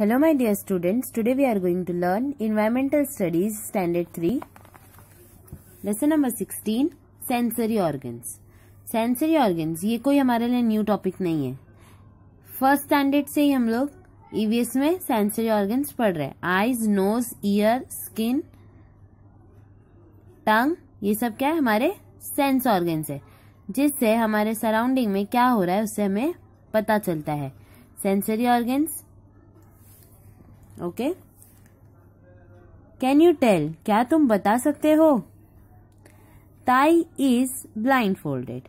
Hello my dear students today we are going to learn environmental studies standard three lesson number sixteen sensory Organs. Sensory Organs, ये कोई हमारे लिए new topic नहीं है first standard से ही हम लोग ईवीएस e में सेंसरी ऑर्गन्स पढ़ रहे हैं eyes nose ear skin tongue ये सब क्या है हमारे सेंस ऑर्गन्स है जिससे हमारे सराउंडिंग में क्या हो रहा है उससे हमें पता चलता है sensory organs okay can you tell क्या तुम बता सकते हो ताई इज ब्लाइंड फोल्डेड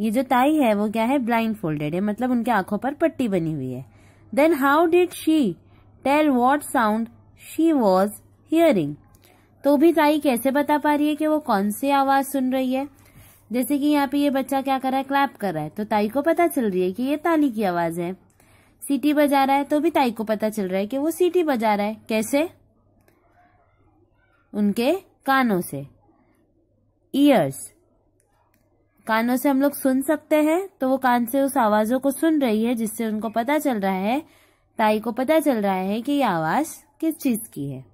ये जो ताई है वो क्या है ब्लाइंड फोल्डेड है मतलब उनके आंखों पर पट्टी बनी हुई है then how did she tell what sound she was hearing तो भी ताई कैसे बता पा रही है कि वो कौन सी आवाज सुन रही है जैसे कि यहाँ पे ये बच्चा क्या कर रहा है क्लैप कर रहा है तो ताई को पता चल रही है कि ये ताली की आवाज है सीटी बजा रहा है तो भी ताई को पता चल रहा है कि वो सीटी बजा रहा है कैसे उनके कानों से ईयर्स कानों से हम लोग सुन सकते हैं तो वो कान से उस आवाजों को सुन रही है जिससे उनको पता चल रहा है ताई को पता चल रहा है कि ये आवाज किस चीज की है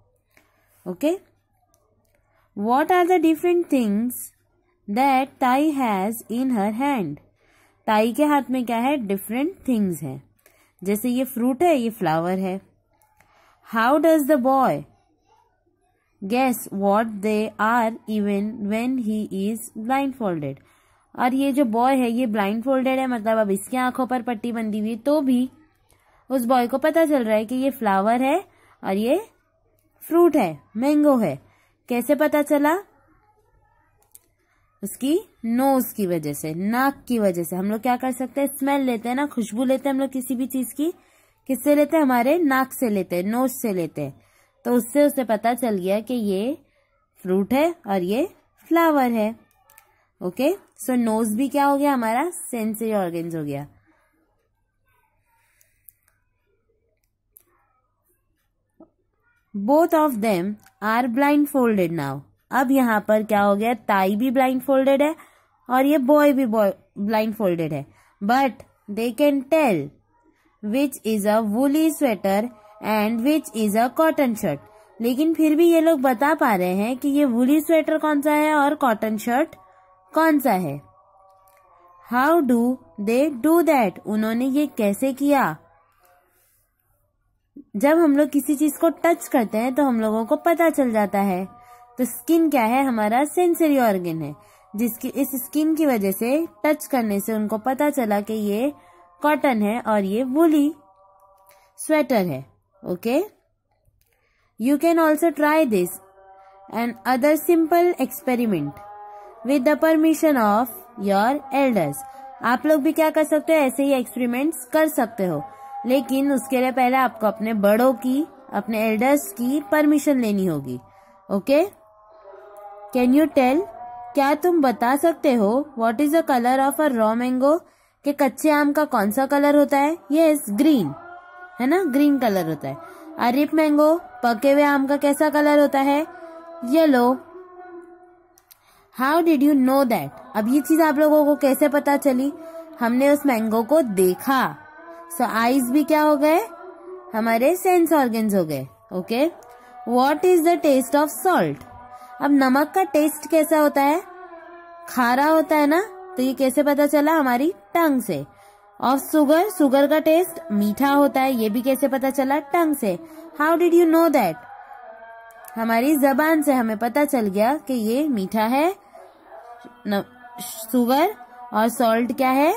okay what are the different things that ताई हैज इन हर हैंड ताई के हाथ में क्या है डिफरेंट थिंग्स है जैसे ये फ्रूट है ये फ्लावर है how does the boy guess what they are even when he is blindfolded और ये जो बॉय है ये ब्लाइंड फोल्डेड है मतलब अब इसके आंखों पर पट्टी बंधी हुई तो भी उस बॉय को पता चल रहा है कि ये फ्लावर है और ये फ्रूट है मैंगो है कैसे पता चला उसकी नोज की वजह से नाक की वजह से हम लोग क्या कर सकते हैं स्मेल लेते हैं ना खुशबू लेते हैं हम लोग किसी भी चीज की किससे लेते हैं हमारे नाक से लेते हैं नोज से लेते हैं तो उससे उसे पता चल गया कि ये फ्रूट है और ये फ्लावर है ओके सो नोज भी क्या हो गया हमारा सेंसरी ऑर्गेन्स हो गया both of them are blindfolded now अब यहां पर क्या हो गया ताई भी ब्लाइंड फोल्डेड है और ये बॉय भी बॉय ब्लाइंड फोल्डेड है but they can tell which is a woolly sweater and which is a cotton shirt लेकिन फिर भी ये लोग बता पा रहे हैं कि ये वुली स्वेटर कौन सा है और कॉटन शर्ट कौन सा है how do they do that उन्होंने ये कैसे किया जब हम लोग किसी चीज को टच करते हैं तो हम लोगों को पता चल जाता है तो स्किन क्या है हमारा सेंसरी ऑर्गन है जिसकी इस स्किन की वजह से टच करने से उनको पता चला कि ये कॉटन है और ये वुली स्वेटर है okay you can also try this and other simple experiment with the permission of your elders आप लोग भी क्या कर सकते हो ऐसे ही एक्सपेरिमेंट्स कर सकते हो लेकिन उसके लिए पहले आपको अपने बड़ों की अपने एल्डर्स की परमिशन लेनी होगी ओके कैन यू टेल क्या तुम बता सकते हो what is the colour of a raw mango के कच्चे आम का कौन सा कलर होता है ये yes, ग्रीन है ना ग्रीन कलर होता है अरिप मैंगो पके हुए आम का कैसा कलर होता है yellow how did you know that अब ये चीज आप लोगों को कैसे पता चली हमने उस मैंगो को देखा सो so, आईज भी क्या हो गए हमारे सेंस ऑर्गेन्स हो गए okay what is the taste of salt अब नमक का टेस्ट कैसा होता है खारा होता है ना तो ये कैसे पता चला हमारी टंग से और सुगर सुगर का टेस्ट मीठा होता है ये भी कैसे पता चला टंग से how did you know that हमारी जबान से हमें पता चल गया कि ये मीठा है न, सुगर और सॉल्ट क्या है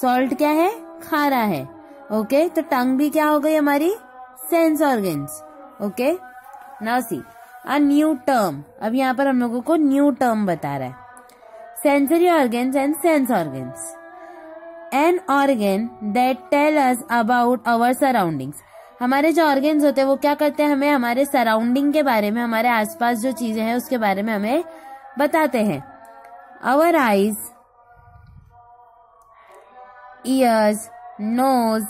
सॉल्ट क्या है खारा है ओके तो टंग भी क्या हो गई हमारी sense organs okay now see a new term अब यहाँ पर हम लोगों को न्यू टर्म बता रहा है sensory organs and sense organs an organ that tell us about our surroundings हमारे जो ऑर्गेन्स होते हैं वो क्या करते हैं हमें हमारे सराउंडिंग के बारे में हमारे आसपास जो चीजें हैं उसके बारे में हमें बताते हैं our eyes ears nose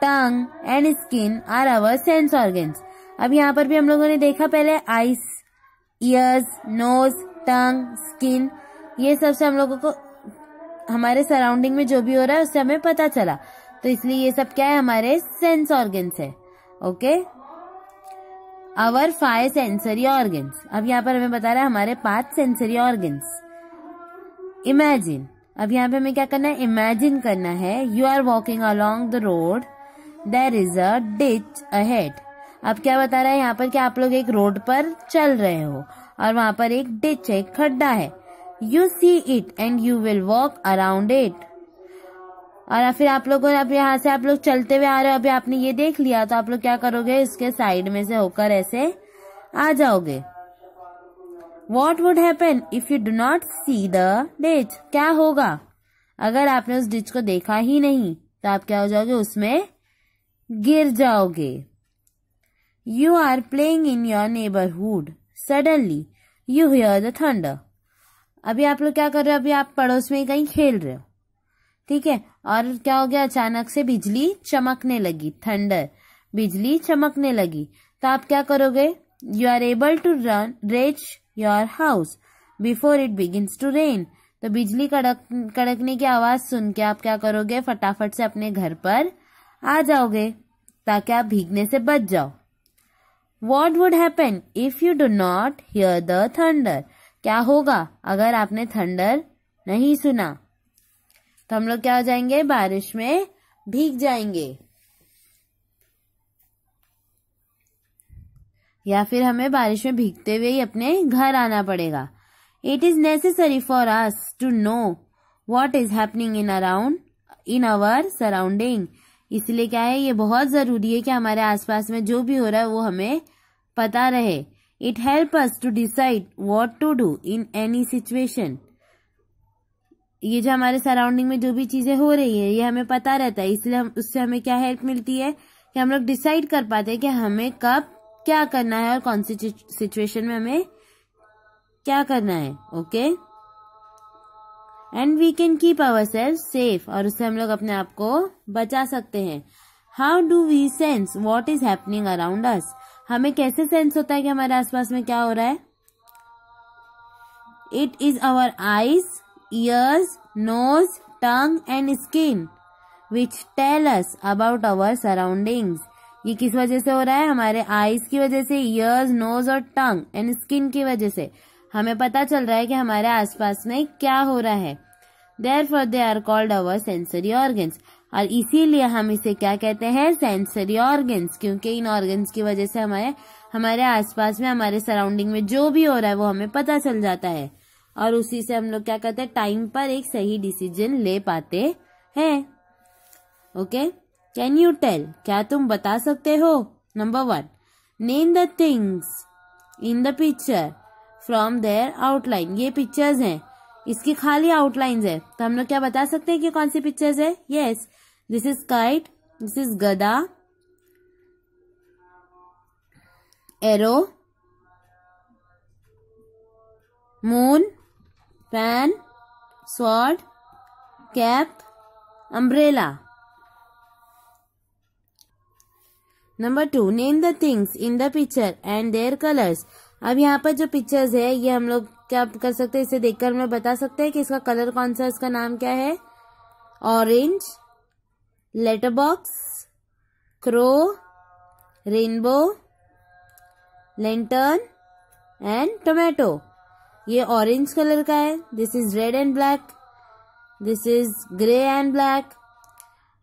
tongue and skin are our sense organs अब यहाँ पर भी हम लोगों ने देखा पहले eyes ears nose tongue skin ये सबसे हम लोगों को हमारे सराउंडिंग में जो भी हो रहा है उससे हमें पता चला तो इसलिए ये सब क्या है हमारे सेंस ऑर्गेन्स है okay our five sensory organs अब यहाँ पर हमें बता रहा है हमारे पांच सेंसरी ऑर्गेन्स इमेजिन अब यहाँ पे हमें क्या करना है इमेजिन करना है you are walking along the road there is a ditch ahead अब क्या बता रहा है यहाँ पर कि आप लोग एक रोड पर चल रहे हो और वहां पर एक डिच है एक खड्डा है you see it and you will walk around it और फिर आप लोगों ने अब यहाँ से आप लोग चलते हुए आ रहे हो अभी आपने ये देख लिया तो आप लोग क्या करोगे इसके साइड में से होकर ऐसे आ जाओगे what would happen if you do not see the ditch क्या होगा अगर आपने उस डिच को देखा ही नहीं तो आप क्या हो जाओगे उसमें गिर जाओगे you are playing in your neighbourhood suddenly you hear the thunder अभी आप लोग क्या कर रहे हो अभी आप पड़ोस में कहीं खेल रहे हो ठीक है और क्या हो गया अचानक से बिजली चमकने लगी थंडर बिजली चमकने लगी तो आप क्या करोगे you are able to run reach your house before it begins to rain तो बिजली कड़क कड़कने की आवाज सुन के आप क्या करोगे फटाफट से अपने घर पर आ जाओगे ताकि आप भीगने से बच जाओ what would happen if you do not hear the thunder क्या होगा अगर आपने थंडर नहीं सुना तो हम लोग क्या हो जाएंगे बारिश में भीग जाएंगे या फिर हमें बारिश में भीगते हुए ही अपने घर आना पड़ेगा it is necessary for us to know what is happening in around in our surrounding इसलिए क्या है ये बहुत ज़रूरी है कि हमारे आसपास में जो भी हो रहा है वो हमें पता रहे it help us to decide what to do in any situation ये जो हमारे सराउंडिंग में जो भी चीज़ें हो रही है ये हमें पता रहता है इसलिए हम उससे हमें क्या हेल्प मिलती है कि हम लोग डिसाइड कर पाते हैं कि हमें कब क्या करना है और कौन सी सिचुएशन में हमें क्या करना है okay okay? And we can keep our self safe और उससे हम लोग अपने आप को बचा सकते हैं how do we sense what is happening around us हमें कैसे सेंस होता है कि हमारे आसपास में क्या हो रहा है it is our eyes ears nose tongue and skin which tell us about our surroundings ये किस वजह से हो रहा है हमारे आईज की वजह से ईयर्स नोज और टंग एंड स्किन की वजह से हमें पता चल रहा है कि हमारे आसपास में क्या हो रहा है for they are called our sensory organs और इसीलिए हम इसे क्या कहते हैं सेंसरी ऑर्गन्स क्योंकि इन ऑर्गन्स की वजह से हमारे हमारे आसपास में हमारे सराउंडिंग में जो भी हो रहा है वो हमें पता चल जाता है और उसी से हम लोग क्या कहते हैं टाइम पर एक सही डिसीजन ले पाते हैं ओके कैन यू टेल क्या तुम बता सकते हो number one name the things in the picture from their outline ये पिक्चर्स हैं इसकी खाली आउटलाइंस है तो हम लोग क्या बता सकते हैं कि कौन सी पिक्चर्स है yes this is kite this is gada arrow moon pan sword cap umbrella number two name the things in the picture and their colours अब यहाँ पर जो पिक्चर्स है ये हम लोग क्या आप कर सकते हैं इसे देखकर हमें बता सकते हैं कि इसका कलर कौन सा इसका नाम क्या है orange letter box crow rainbow lantern and tomato ये ऑरेंज कलर का है this is red and black this is grey and black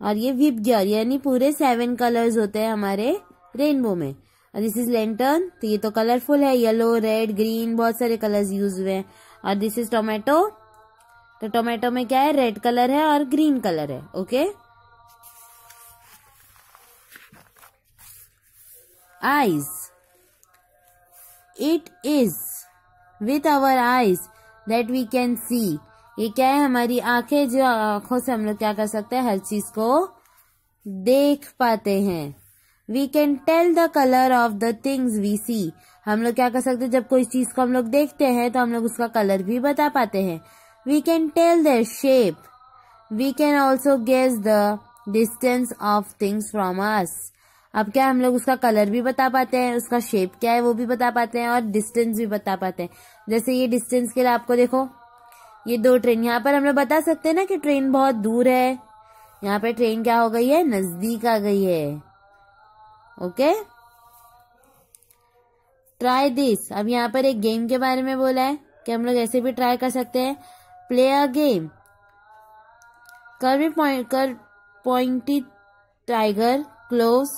और ये विप यानी पूरे सेवन कलर्स होते हैं हमारे रेनबो में और दिस इज लेंटर्न तो ये तो कलरफुल है येलो रेड ग्रीन बहुत सारे कलर्स यूज हुए हैं और दिस इज टोमेटो तो टोमेटो में क्या है रेड कलर है और ग्रीन कलर है okay eyes it is with our eyes that we can see ये क्या है हमारी आंखें जो आंखों से हम लोग क्या कर सकते हैं हर चीज को देख पाते हैं we can tell the colour of the things we see हम लोग क्या कर सकते हैं जब कोई चीज को हम लोग देखते हैं तो हम लोग उसका कलर भी बता पाते हैं we can tell the shape we can also guess the distance of things from us अब क्या हम लोग उसका कलर भी बता पाते हैं उसका शेप क्या है वो भी बता पाते हैं और डिस्टेंस भी बता पाते हैं जैसे ये डिस्टेंस के लिए आपको देखो ये दो ट्रेन यहाँ पर हम लोग बता सकते हैं ना कि ट्रेन बहुत दूर है यहाँ पर ट्रेन क्या हो गई है नजदीक आ गई है ओके ट्राई दिस अब यहाँ पर एक गेम के बारे में बोला है कि हम लोग ऐसे भी ट्राई कर सकते हैं play a game curvy point कर pointy tiger claws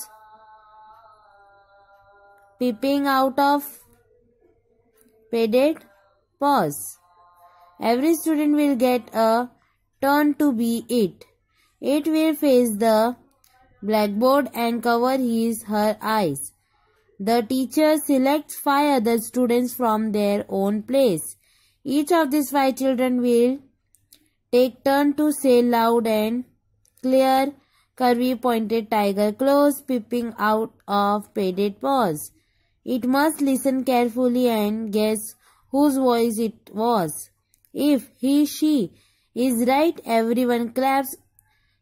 peeping out of padded paws every student will get a turn to be it it will face the blackboard and cover his her eyes. The teacher selects five other students from their own place. Each of these five children will take turn to say loud and clear curvy pointed tiger claws peeping out of padded paws. It must listen carefully and guess whose voice it was. If he she is right everyone claps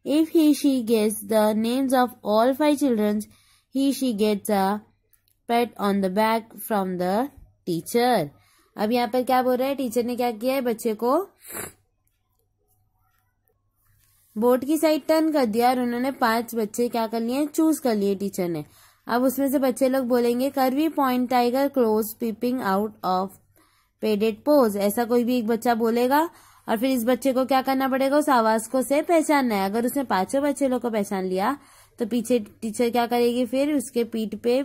If he she gets the names of all five children, he she gets a pat on the back from the teacher. अब यहाँ पर क्या बोल रहा है teacher ने क्या किया है बच्चे को बोर्ड की साइड टर्न कर दिया और उन्होंने पांच बच्चे क्या कर लिए चूज कर लिए टीचर ने अब उसमें से बच्चे लोग बोलेंगे curvy point tiger claws peeping out of padded paws ऐसा कोई भी एक बच्चा बोलेगा और फिर इस बच्चे को क्या करना पड़ेगा उस आवाज को से पहचानना है अगर उसने पांचों बच्चे लोग को पहचान लिया तो पीछे टीचर क्या करेगी फिर उसके पीठ पे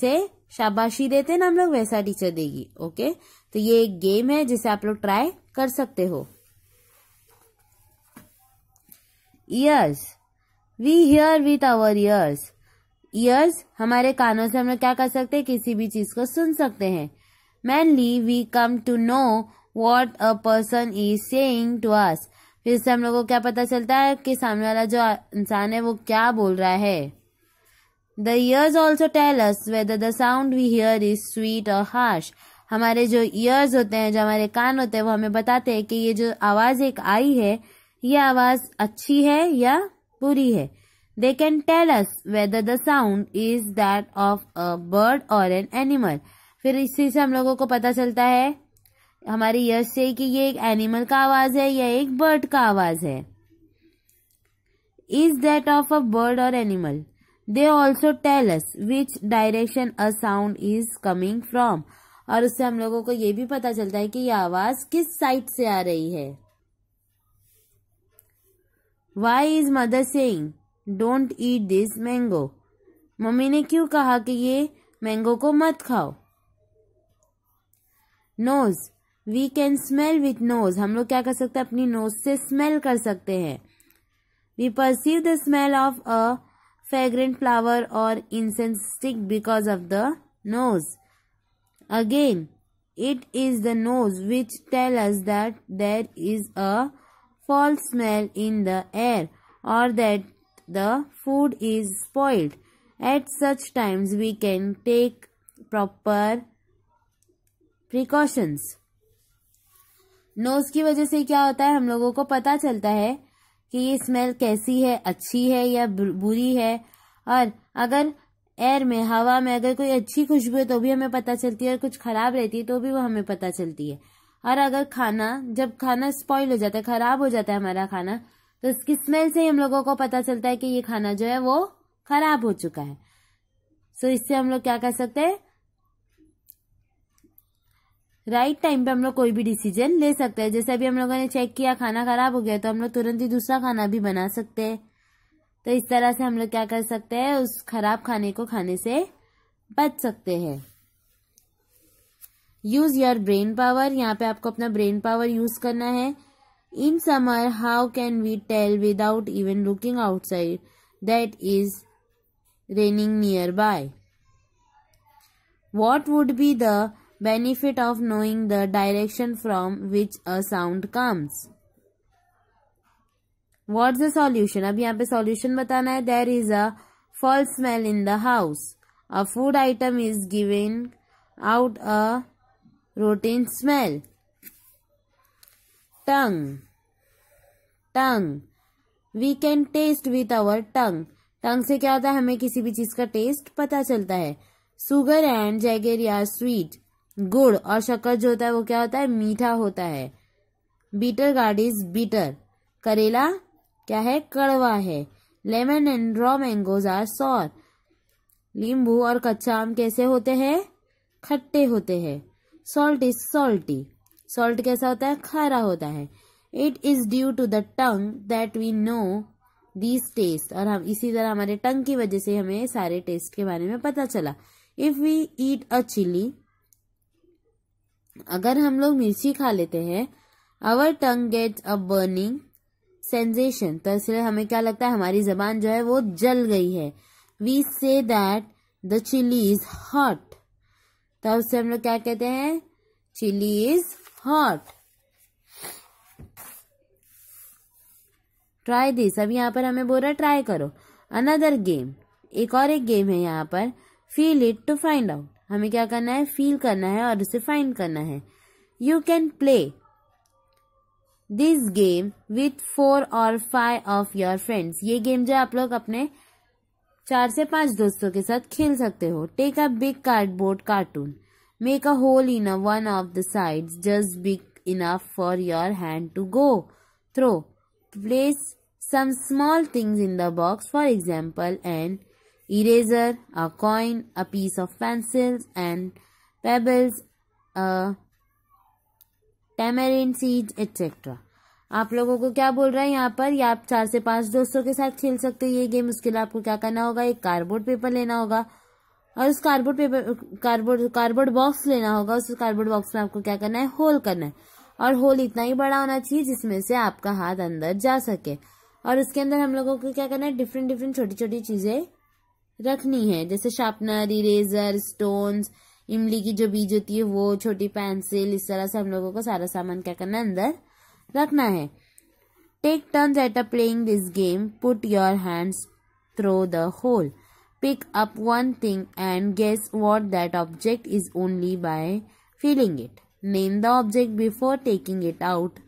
से शाबाशी देते ना हम लोग वैसा टीचर देगी ओके तो ये एक गेम है जिसे आप लोग ट्राई कर सकते हो ears we hear with our ears ears हमारे कानों से हम लोग क्या कर सकते हैं किसी भी चीज को सुन सकते हैं mainly we come to know what a person is saying to us फिर से हम लोग को क्या पता चलता है कि सामने वाला जो इंसान है वो क्या बोल रहा है the ears also tell us whether the sound we hear is sweet or harsh हमारे जो ईयर्स होते हैं जो हमारे कान होते हैं वो हमें बताते हैं कि ये जो आवाज़ एक आई है ये आवाज़ अच्छी है या बुरी है they can tell us whether the sound is that of a bird or an animal फिर इसी से हम लोगों को पता चलता है हमारे यश से कि ये एक एनिमल का आवाज़ है या एक बर्ड का आवाज़ है is that of a bird or animal they also tell us which direction a sound is coming from और उससे हम लोगों को ये भी पता चलता है कि यह आवाज़ किस साइड से आ रही है why is mother saying don't eat this mango मम्मी ने क्यों कहा कि ये मैंगो को मत खाओ nose We can smell with nose. हम लोग क्या कर सकते हैं अपनी नोज से स्मेल कर सकते हैं we perceive the smell of a fragrant flower or incense stick because of the nose. Again, it is the nose which tells us that there is a false smell in the air or that the food is spoiled. At such times we can take proper precautions. Nose की वजह से क्या होता है हम लोगों को पता चलता है कि ये स्मेल कैसी है अच्छी है या बुरी है और अगर एयर में हवा में अगर कोई अच्छी खुशबू है तो भी हमें पता चलती है और कुछ खराब रहती है तो भी वो हमें पता चलती है और अगर खाना जब खाना स्पॉइल हो जाता है खराब हो जाता है हमारा खाना तो इसकी स्मेल से ही हम लोगों को पता चलता है कि ये खाना जो है वो खराब हो चुका है सो so, इससे हम लोग क्या कर सकते हैं राइट टाइम पे हम लोग कोई भी डिसीजन ले सकते हैं जैसे अभी हम लोगों ने चेक किया खाना खराब हो गया तो हम लोग तुरंत ही दूसरा खाना भी बना सकते हैं तो इस तरह से हम लोग क्या कर सकते हैं उस खराब खाने को खाने से बच सकते हैं यूज योर ब्रेन पावर यहाँ पे आपको अपना ब्रेन पावर यूज करना है in summer how can we tell without even looking outside that is raining nearby what would be the benefit of knowing the direction from which a sound comes. What's the solution? ab yahan pe solution batana hai There is a foul smell in the house. A food item is giving out a rotten smell. Tongue. Tongue. We can taste with our tongue. Tongue से क्या होता है हमें किसी भी चीज का test पता चलता है सुगर एंड जैगेरिया स्वीट गुड़ और शक्कर जो होता है वो क्या होता है मीठा होता है बीटर गार्ड इज बीटर करेला क्या है कड़वा है lemon and raw mangoes are sour लींबू और कच्चा आम कैसे होते हैं खट्टे होते हैं सॉल्ट इज सॉल्टी सॉल्ट कैसा होता है खारा होता है it is due to the tongue that we know these taste और हम इसी तरह हमारे टंग की वजह से हमें सारे टेस्ट के बारे में पता चला if we eat a chilli अगर हम लोग मिर्ची खा लेते हैं our tongue gets a burning sensation तो इसलिए हमें क्या लगता है हमारी जबान जो है वो जल गई है we say that the chilli is hot तब उससे हम लोग क्या कहते हैं chilli is hot try this अब यहाँ पर हमें बोल रहा है ट्राई करो अनदर गेम एक और एक गेम है यहाँ पर feel it to find out हमें क्या करना है फील करना है और उसे फाइंड करना है you can play this game with four or five of your friends ये गेम जो आप लोग अपने चार से पांच दोस्तों के साथ खेल सकते हो take a big cardboard carton make a hole in a one of the side just big enough for your hand to go through place some small things in the box for example and eraser, a coin, a piece of pencils and pebbles, a tamarind seed etc. आप लोगों को क्या बोल रहा है यहाँ पर या आप चार से पांच दोस्तों के साथ खेल सकते हो ये गेम उसके लिए आपको क्या करना होगा एक कार्डबोर्ड पेपर लेना होगा और उस cardboard paper cardboard cardboard box लेना होगा उस कार्डबोर्ड बॉक्स में आपको क्या करना है होल करना है और होल इतना ही बड़ा होना चाहिए जिसमें से आपका हाथ अंदर जा सके और उसके अंदर हम लोगों को क्या करना है डिफरेंट डिफरेंट छोटी छोटी चीजें रखनी है जैसे शार्पनर इरेजर स्टोन्स इमली की जो बीज होती है वो छोटी पेंसिल इस तरह से हम लोगों को सारा सामान क्या करना है अंदर रखना है take turn at a playing this game put your hands through the hole pick up one thing and guess what that object is only by feeling it name the object before taking it out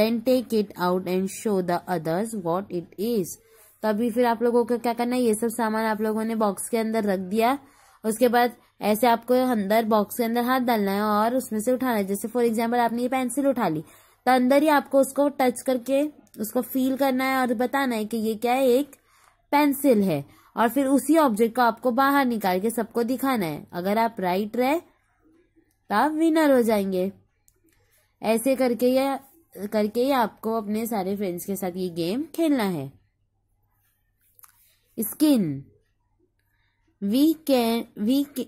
then take it out and show the others what it is तो अभी फिर आप लोगों को क्या करना है ये सब सामान आप लोगों ने बॉक्स के अंदर रख दिया उसके बाद ऐसे आपको अंदर बॉक्स के अंदर हाथ डालना है और उसमें से उठाना है जैसे फॉर एग्जाम्पल आपने ये पेंसिल उठा ली तो अंदर ही आपको उसको टच करके उसको फील करना है और बताना है कि ये क्या है एक पेंसिल है और फिर उसी ऑब्जेक्ट को आपको बाहर निकाल के सबको दिखाना है अगर आप राइट रहे तो आप विनर हो जाएंगे ऐसे करके या करके ही आपको अपने सारे फ्रेंड्स के साथ ये गेम खेलना है skin. We can we can,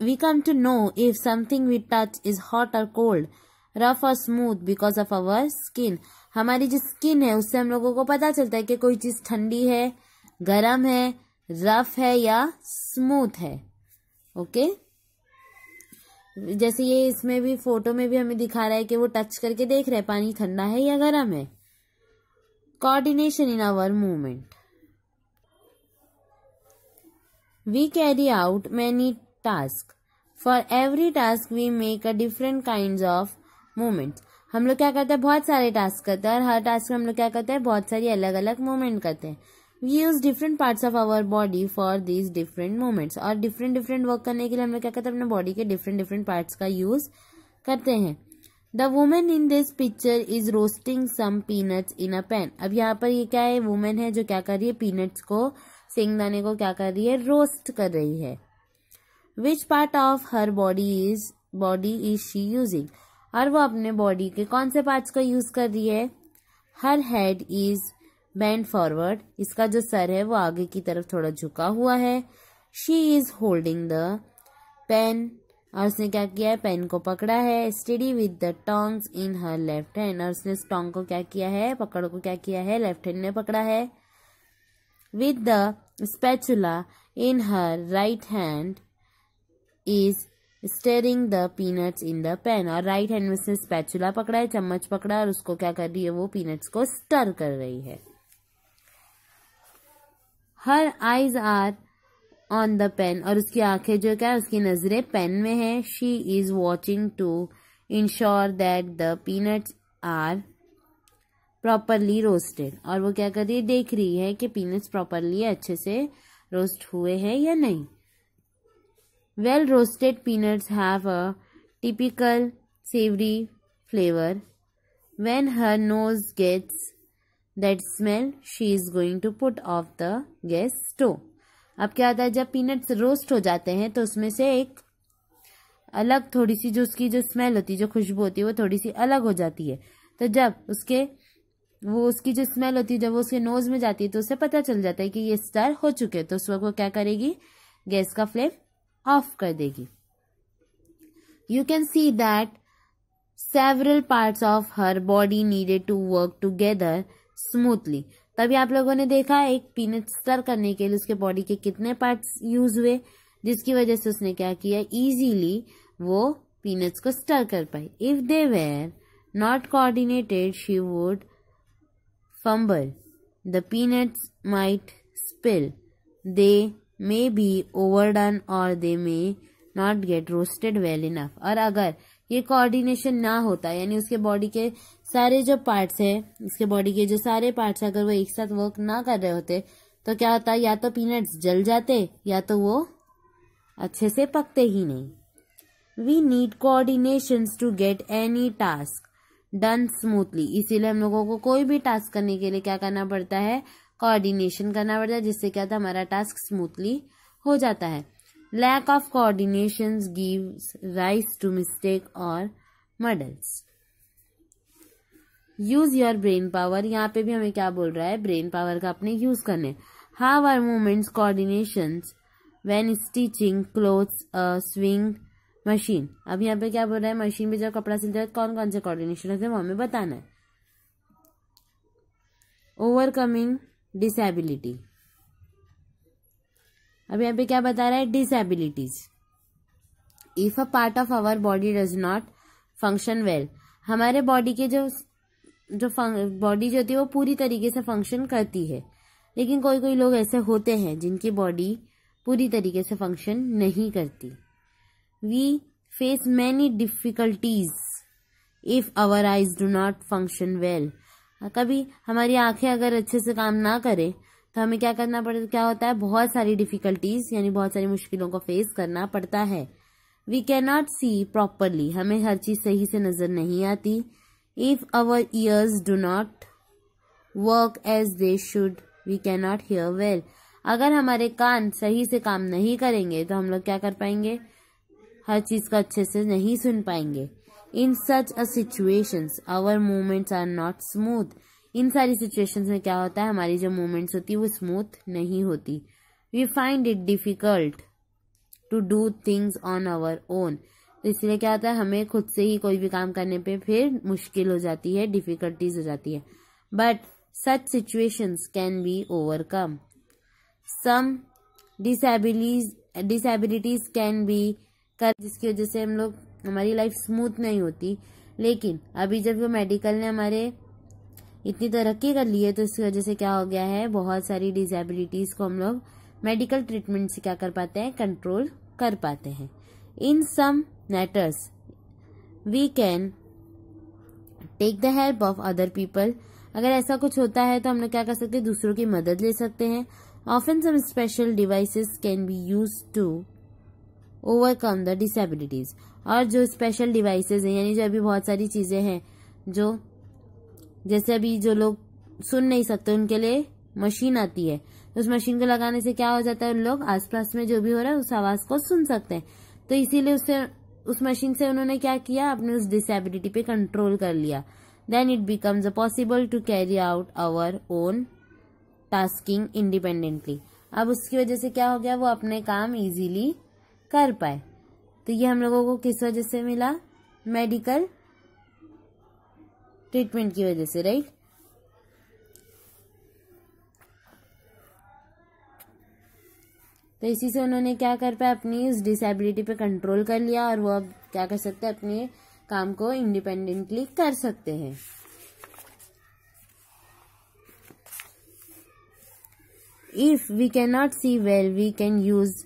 we come to know if something we touch is hot or cold, rough or smooth because of our skin. हमारी जो स्किन है उससे हम लोगों को पता चलता है कि कोई चीज ठंडी है गर्म है रफ है या स्मूथ है ओके जैसे ये इसमें भी फोटो में भी हमें दिखा रहा है कि वो टच करके देख रहे हैं पानी ठंडा है या गर्म है coordination in our movement We carry out many task For every task we make a different kinds of movements. हम लोग क्या करते हैं बहुत सारे टास्क करते हैं और हर टास्क में हम लोग क्या करते हैं बहुत सारी अलग अलग मूवमेंट करते हैं we use different parts of our body for these different movements और डिफरेंट डिफरेंट वर्क करने के लिए हम लोग क्या करते हैं अपने बॉडी के डिफरेंट डिफरेंट पार्ट्स का यूज करते हैं the women in this picture is roasting some peanuts in a pan अब यहाँ पर ये क्या है वुमेन है जो क्या कर रही है पीनट्स को सिंगदाने को क्या कर रही है रोस्ट कर रही है which part of her body is body is she using और वो अपने बॉडी के कौन से पार्ट्स को यूज कर रही है her head is bent forward इसका जो सर है वो आगे की तरफ थोड़ा झुका हुआ है she is holding the pan और उसने क्या किया है पेन को पकड़ा है steady with the tongs in her left hand और उसने टोंग को क्या किया है पकड़ को क्या किया है लेफ्ट हैंड ने पकड़ा है with the spatula in her right hand is stirring the peanuts in the pan और राइट हैंड में उसने स्पैचुला पकड़ा है चम्मच पकड़ा है और उसको क्या कर रही है वो पीनट्स को स्टर कर रही है her eyes are on the pan और उसकी आंखें जो क्या है उसकी नजरे पेन में है she is watching to ensure that the peanuts are properly roasted और वो क्या कर रही है देख रही है कि पीनट्स प्रॉपरली अच्छे से रोस्ट हुए हैं या नहीं well roasted peanuts have a typical savoury flavour when her nose gets that smell she is going to put off the gas stove अब क्या होता है जब पीनट्स रोस्ट हो जाते हैं तो उसमें से एक अलग थोड़ी सी जो उसकी जो स्मेल होती है जो खुशबू होती है वो थोड़ी सी अलग हो जाती है तो जब उसके वो उसकी जो स्मेल होती है जब वो उसके नोज में जाती है तो उसे पता चल जाता है कि ये स्टार हो चुके हैं तो उस वक्त वो क्या करेगी गैस का फ्लेम ऑफ कर देगी you can see that several parts of her body needed to work together smoothly तभी आप लोगों ने देखा एक पीनट स्टर करने के लिए उसके बॉडी के कितने पार्ट्स यूज हुए जिसकी वजह से उसने क्या किया इजीली वो पीनट्स को स्टर कर पाई if they were not coordinated she would fumble. The peanuts might spill. They may be overdone or they may not get roasted well enough और अगर ये कोऑर्डिनेशन ना होता यानी उसके बॉडी के सारे जो पार्ट्स है उसके बॉडी के जो सारे पार्ट्स अगर वो एक साथ वर्क ना कर रहे होते तो क्या होता या तो पीनट्स जल जाते या तो वो अच्छे से पकते ही नहीं we need coordination to get any task done smoothly इसीलिए हम लोगों को कोई भी टास्क करने के लिए क्या करना पड़ता है कोऑर्डिनेशन करना पड़ता है जिससे क्या होता है हमारा टास्क स्मूथली हो जाता है lack of coordination gives rise to mistake और muddles use your brain power यहाँ पे भी हमें क्या बोल रहा है ब्रेन पावर का अपने यूज करने how are movements coordination when stitching clothes sewing machine अब यहाँ पे क्या बोल रहा है मशीन पे जब कपड़ा सिलते हैं कौन कौन से कोऑर्डिनेशन होते हैं वो हमें बताना है ओवरकमिंग डिसेबिलिटी अब यहाँ पे क्या बता रहा है disabilities if a part of our body does not function well हमारे बॉडी के जो जो बॉडी जो होती है वो पूरी तरीके से फंक्शन करती है लेकिन कोई कोई लोग ऐसे होते हैं जिनकी बॉडी पूरी तरीके से फंक्शन नहीं करती we face many difficulties if our eyes do not function well कभी हमारी आंखें अगर अच्छे से काम ना करें तो हमें क्या करना पड़ता क्या होता है बहुत सारी डिफिकल्टीज यानी बहुत सारी मुश्किलों को फेस करना पड़ता है we can not see properly हमें हर चीज सही से नजर नहीं आती if our ears do not work as they should we can not hear well अगर हमारे कान सही से काम नहीं करेंगे तो हम लोग क्या कर पाएंगे हर चीज़ का अच्छे से नहीं सुन पाएंगे in such a our our movements are not smooth इन सारी सिचुएशन में क्या होता है हमारी जो मूवमेंट्स होती है वो स्मूथ नहीं होती we find it difficult to do things on our own तो इसलिए क्या होता है हमें खुद से ही कोई भी काम करने पे फिर मुश्किल हो जाती है डिफ़िकल्टीज हो जाती है but such situations can be overcome some disabilities can be कर जिसकी वजह से हम लोग हमारी लाइफ स्मूथ नहीं होती लेकिन अभी जब वो मेडिकल ने हमारे इतनी तरक्की कर ली है तो इसकी वजह से क्या हो गया है बहुत सारी डिजेबिलिटीज़ को हम लोग मेडिकल ट्रीटमेंट से क्या कर पाते हैं कंट्रोल कर पाते हैं in some matters we can take the help of other people अगर ऐसा कुछ होता है तो हम लोग क्या कर सकते हैं दूसरों की मदद ले सकते हैं often some special devices can be use to overcome the disabilities और जो स्पेशल डिवाइसेज हैं यानी जो अभी बहुत सारी चीज़ें हैं जो जैसे अभी जो लोग सुन नहीं सकते उनके लिए मशीन आती है तो उस मशीन को लगाने से क्या हो जाता है उन लोग आसपास में जो भी हो रहा है उस आवाज़ को सुन सकते हैं तो इसीलिए उससे उस मशीन से उन्होंने क्या किया अपने उस डिसेबिलिटी पे कंट्रोल कर लिया then it becomes a possible to carry out our own tasking independently अब उसकी वजह से क्या हो गया वो अपने काम इजीली कर पाए तो ये हम लोगों को किस वजह से मिला मेडिकल ट्रीटमेंट की वजह से राइट तो इसी से उन्होंने क्या कर पाया अपनी उस डिसेबिलिटी पे कंट्रोल कर लिया और वो अब क्या कर सकते हैं अपने काम को इंडिपेंडेंटली कर सकते हैं if we can not see well we can use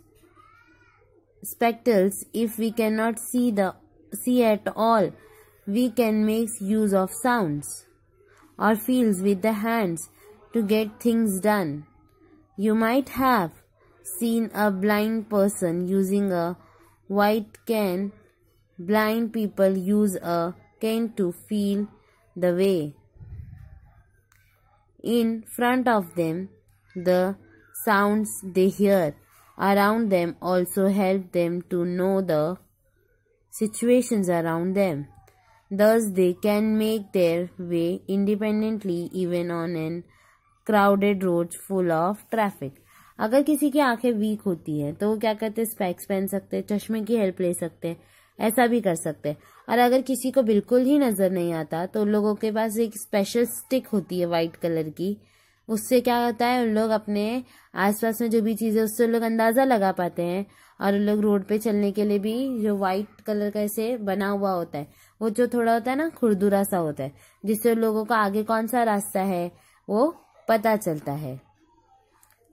spectacles if we cannot see the see at all we can make use of sounds or feels with the hands to get things done you might have seen a blind person using a white cane blind people use a cane to feel the way in front of them the sounds they hear around them also help them to know the situations around them. Thus, they can make their way independently even on an crowded road full of traffic. अगर किसी की आंखें week होती हैं तो वो क्या करते हैं स्पैक्स पहन सकते हैं चश्मे की हेल्प ले सकते हैं ऐसा भी कर सकते हैं और अगर किसी को बिल्कुल ही नजर नहीं आता तो लोगों के पास एक स्पेशल स्टिक होती है वाइट कलर की उससे क्या होता है उन लोग अपने आसपास में जो भी चीज़ है उससे लोग अंदाज़ा लगा पाते हैं और उन लोग रोड पे चलने के लिए भी जो वाइट कलर का ऐसे बना हुआ होता है वो जो थोड़ा होता है ना खुरदुरा सा होता है जिससे लोगों का आगे कौन सा रास्ता है वो पता चलता है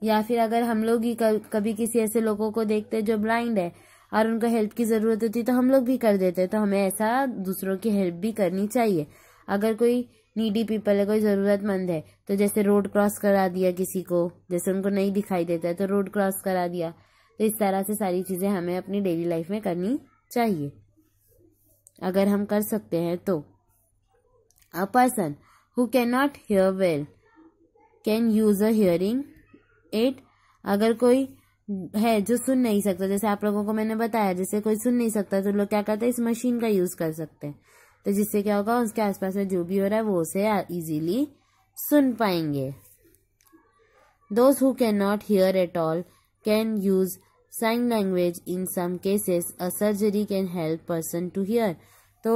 या फिर अगर हम लोग ही कभी किसी ऐसे लोगों को देखते हैं जो ब्लाइंड है और उनको हेल्प की ज़रूरत होती है तो हम लोग भी कर देते हैं तो हमें ऐसा दूसरों की हेल्प भी करनी चाहिए अगर कोई नीडी पीपल है कोई ज़रूरतमंद है तो जैसे रोड क्रॉस करा दिया किसी को जैसे उनको नहीं दिखाई देता है तो रोड क्रॉस करा दिया तो इस तरह से सारी चीज़ें हमें अपनी डेली लाइफ में करनी चाहिए अगर हम कर सकते हैं तो a person who can not hear well can use a hearing aid अगर कोई है जो सुन नहीं सकता जैसे आप लोगों को मैंने बताया जैसे कोई सुन नहीं सकता तो लोग क्या करते हैं इस मशीन का यूज़ कर सकते हैं तो जिससे क्या होगा उसके आसपास में जो भी हो रहा है वो उसे इजीली सुन पाएंगे those who can not hear at all can use sign language in some cases a surgery can help person to hear तो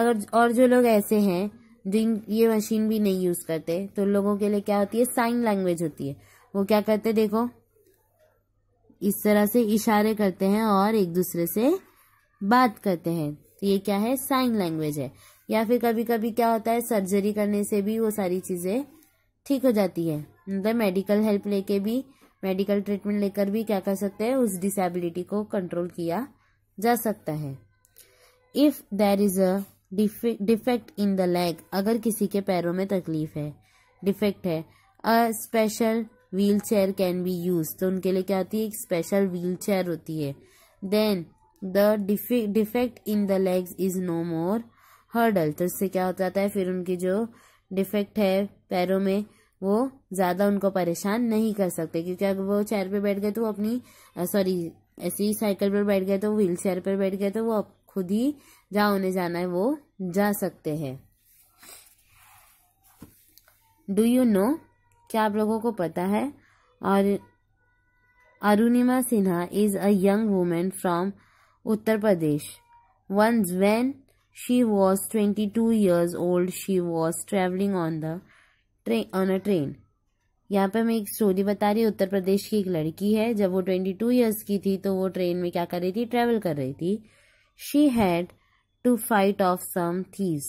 अगर और जो लोग ऐसे हैं जिन ये मशीन भी नहीं यूज करते तो लोगों के लिए क्या होती है साइन लैंग्वेज होती है वो क्या करते देखो इस तरह से इशारे करते हैं और एक दूसरे से बात करते हैं तो ये क्या है साइन लैंग्वेज है या फिर कभी कभी क्या होता है सर्जरी करने से भी वो सारी चीज़ें ठीक हो जाती है मतलब मेडिकल हेल्प लेके भी मेडिकल ट्रीटमेंट लेकर भी क्या कर सकते हैं उस डिसेबिलिटी को कंट्रोल किया जा सकता है if there is a defect in the leg अगर किसी के पैरों में तकलीफ है डिफेक्ट है a special wheelchair can be use तो उनके लिए क्या होती है एक स्पेशल व्हील चेयर होती है then the defect in the legs is no more hurdle तो इससे क्या हो जाता है फिर उनकी जो डिफेक्ट है पैरों में वो ज़्यादा उनको परेशान नहीं कर सकते क्योंकि अगर वो चेयर पे बैठ गए तो वो अपनी सॉरी ऐसे ही साइकिल पर बैठ गए तो व्हील चेयर पर बैठ गए तो वो खुद ही जहाँ उन्हें जाना है वो जा सकते हैं डू यू नो क्या आप लोगों को पता है और Arunima Sinha is a young from Uttar Pradesh once when she was twenty two years old she was travelling on the train on a train यहाँ पे मैं एक स्टोरी बता रही हूँ उत्तर प्रदेश की एक लड़की है जब वो ट्वेंटी टू ईयर्स की थी तो वो ट्रेन में क्या कर रही थी ट्रैवल कर रही थी she had to fight off some thieves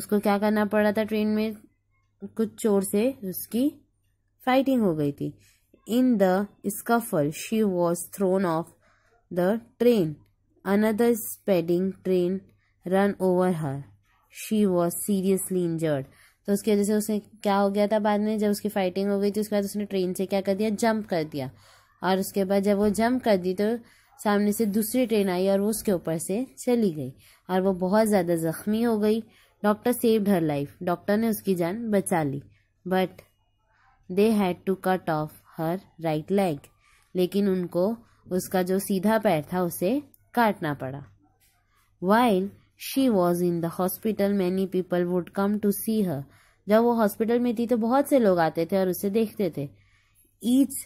उसको क्या करना पड़ रहा था ट्रेन में कुछ चोर से उसकी फाइटिंग हो गई थी in the scuffle she was thrown off the train Another speeding train run over her. She was seriously injured. तो उसकी वजह से उसे क्या हो गया था बाद में जब उसकी फाइटिंग हो गई थी उसके बाद उसने ट्रेन से क्या कर दिया जंप कर दिया और उसके बाद जब वो जंप कर दी तो सामने से दूसरी ट्रेन आई और वो उसके ऊपर से चली गई और वो बहुत ज़्यादा ज़ख्मी हो गई doctor saved her life doctor ने उसकी जान बचा ली but they had to cut off her right leg लेकिन उनको उसका जो सीधा पैर था उसे काटना पड़ा while she was in the hospital many people would come to see her जब वो हॉस्पिटल में थी तो बहुत से लोग आते थे और उसे देखते थे each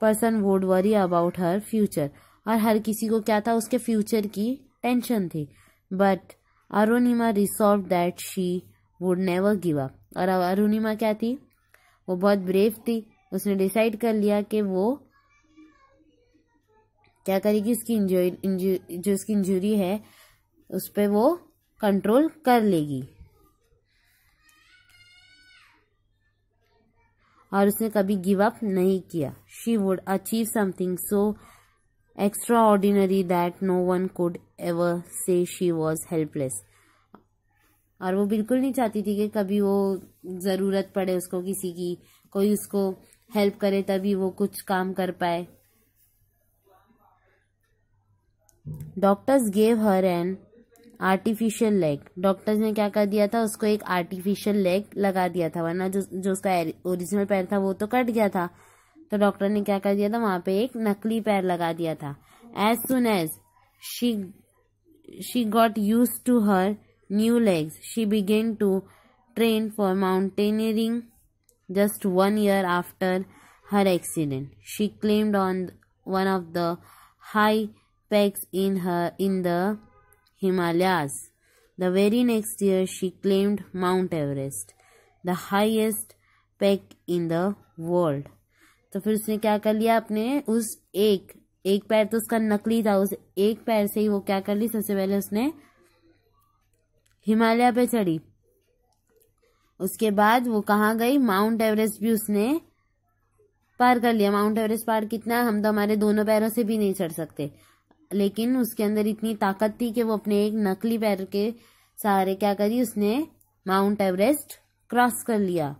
person would worry about her future और हर किसी को क्या था उसके फ्यूचर की टेंशन थी but Arunima resolve that she would never give up और अरुणिमा क्या थी वो बहुत ब्रेव थी उसने डिसाइड कर लिया कि वो क्या करेगी उसकी इंजरी जो उसकी इंजरी है उस पर वो कंट्रोल कर लेगी और उसने कभी गिव अप नहीं किया she would achieve something so extraordinary that no one could ever say she was helpless और वो बिल्कुल नहीं चाहती थी कि कभी वो ज़रूरत पड़े उसको किसी की कोई उसको हेल्प करे तभी वो कुछ काम कर पाए doctors gave her an artificial leg doctors ने क्या कर दिया था उसको एक आर्टिफिशियल लेग लगा दिया था वरना जो जो उसका ओरिजिनल पैर था वो तो कट गया था तो डॉक्टर ने क्या कर दिया था वहाँ पे एक नकली पैर लगा दिया था as soon as she she got used to her new legs she began to train for mountaineering just one year after her accident she climbed on one of the high pegs in her in the Himalayas. The very next year she claimed Mount Everest, the highest peak in the world. तो फिर उसने क्या कर लिया अपने उस एक एक पैर तो उसका नकली था उस एक पैर से ही वो क्या कर ली सबसे पहले उसने हिमालय पे चढ़ी उसके बाद वो कहाँ गई माउंट एवरेस्ट भी उसने पार कर लिया माउंट एवरेस्ट पार कितना हम तो हमारे दोनों पैरों से भी नहीं चढ़ सकते लेकिन उसके अंदर इतनी ताकत थी कि वो अपने एक नकली पैर के सहारे क्या करी उसने माउंट एवरेस्ट क्रॉस कर लिया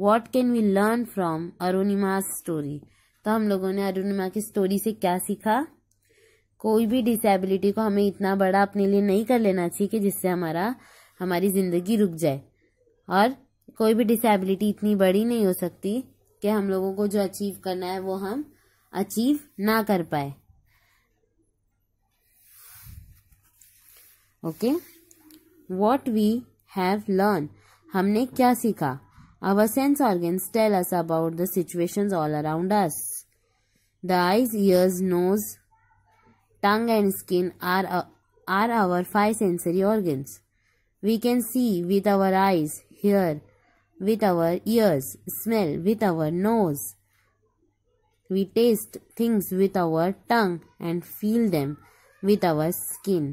what can we learn from Arunima story तो हम लोगों ने अरुणिमा की स्टोरी से क्या सीखा कोई भी डिसेबिलिटी को हमें इतना बड़ा अपने लिए नहीं कर लेना चाहिए कि जिससे हमारा हमारी ज़िंदगी रुक जाए और कोई भी डिसेबिलिटी इतनी बड़ी नहीं हो सकती कि हम लोगों को जो अचीव करना है वो हम अचीव ना कर पाए Okay, what we have learned, हमने क्या सीखा our sense organs tell us about the situations all around us the eyes ears nose tongue and skin are, are our five sensory organs. We can see with our eyes, hear with our ears, smell with our nose. We taste things with our tongue and feel them with our skin.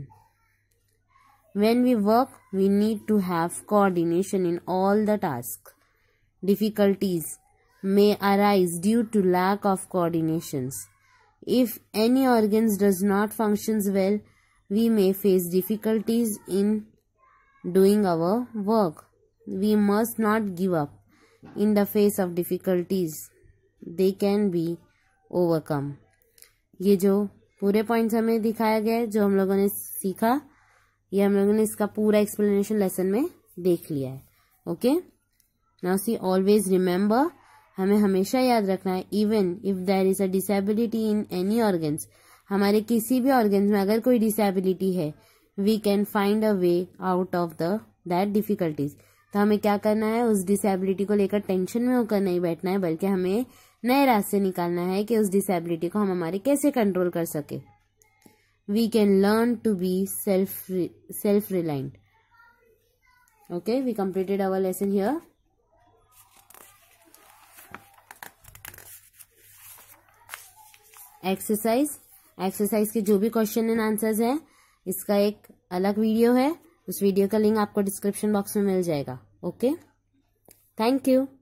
When we work, we need to have coordination in all the tasks. Difficulties may arise due to lack of coordinations. If any organs does not functions well, we may face difficulties in doing our work. We must not give up in the face of difficulties. They can be overcome. ये जो पूरे points हमें दिखाया गया जो हम लोगों ने सीखा ये हम लोगों ने इसका पूरा एक्सप्लेनेशन लेसन में देख लिया है okay now see always remember हमें हमेशा याद रखना है even if there is a disability in any organs हमारे किसी भी ऑर्गन्स में अगर कोई डिसेबिलिटी है we can find a way out of the that difficulties तो हमें क्या करना है उस डिसेबिलिटी को लेकर टेंशन में होकर नहीं बैठना है बल्कि हमें नए रास्ते निकालना है कि उस डिसेबिलिटी को हम हमारे कैसे कंट्रोल कर सके we can learn to be self re self reliant okay we completed our lesson here exercise exercise के जो भी क्वेश्चन एंड आंसर्स हैं इसका एक अलग वीडियो है उस वीडियो का लिंक आपको डिस्क्रिप्शन बॉक्स में मिल जाएगा ओके थैंक यू